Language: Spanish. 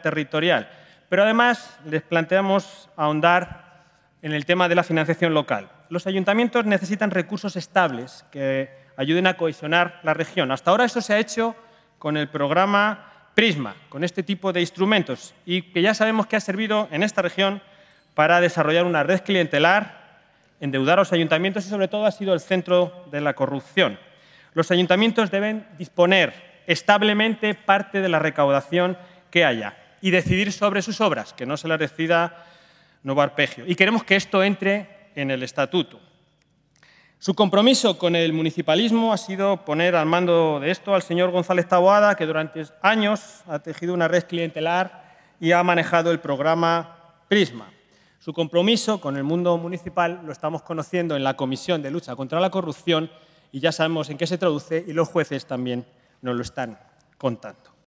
territorial. Pero además les planteamos ahondar en el tema de la financiación local. Los ayuntamientos necesitan recursos estables que ayuden a cohesionar la región. Hasta ahora eso se ha hecho con el programa Prisma, con este tipo de instrumentos y que ya sabemos que ha servido en esta región para desarrollar una red clientelar, endeudar a los ayuntamientos y sobre todo ha sido el centro de la corrupción. Los ayuntamientos deben disponer establemente parte de la recaudación que haya y decidir sobre sus obras, que no se las decida Nuevo Arpegio. Y queremos que esto entre en el estatuto. Su compromiso con el municipalismo ha sido poner al mando de esto al señor González Taboada, que durante años ha tejido una red clientelar y ha manejado el programa Prisma. Su compromiso con el mundo municipal lo estamos conociendo en la Comisión de Lucha contra la Corrupción y ya sabemos en qué se traduce y los jueces también nos lo están contando.